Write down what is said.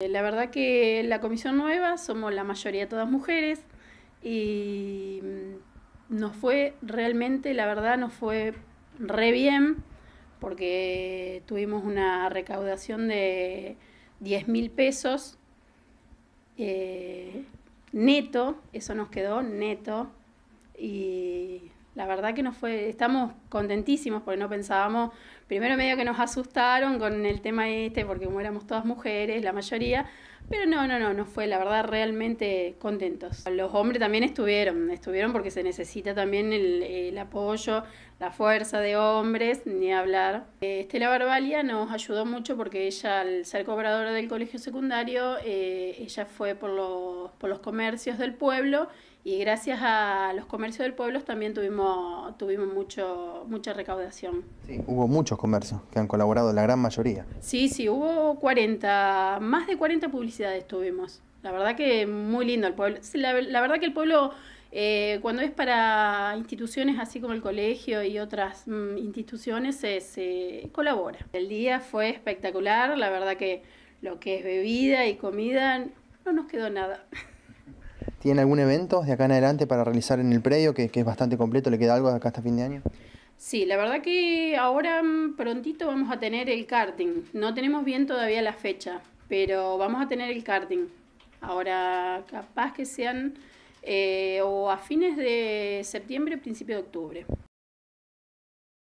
Eh, la verdad que la comisión nueva somos la mayoría todas mujeres y mm, nos fue realmente, la verdad, nos fue re bien porque tuvimos una recaudación de 10 mil pesos eh, neto, eso nos quedó neto y la verdad que nos fue, estamos contentísimos porque no pensábamos, primero medio que nos asustaron con el tema este, porque como éramos todas mujeres, la mayoría, pero no, no, no, nos fue, la verdad, realmente contentos. Los hombres también estuvieron, estuvieron porque se necesita también el, apoyo, la fuerza de hombres, ni hablar. Estela Barbalia nos ayudó mucho porque ella, al ser cobradora del colegio secundario, eh, ella fue por los por los comercios del pueblo y gracias a los comercios del pueblo también tuvimos, tuvimos mucho, mucha recaudación. Sí, hubo muchos comercios que han colaborado, la gran mayoría. Sí, sí, hubo 40, más de 40 publicidades tuvimos. La verdad que muy lindo el pueblo. La, verdad que el pueblo, eh, cuando es para instituciones así como el colegio y otras mm, instituciones, se, se colabora. El día fue espectacular, la verdad que lo que es bebida y comida no nos quedó nada. ¿Tiene algún evento de acá en adelante para realizar en el predio que, es bastante completo? ¿Le queda algo acá hasta fin de año? Sí, la verdad que ahora mm, prontito vamos a tener el karting. No tenemos bien todavía la fecha, pero vamos a tener el karting. Ahora capaz que sean eh, o a fines de septiembre, o principio de octubre.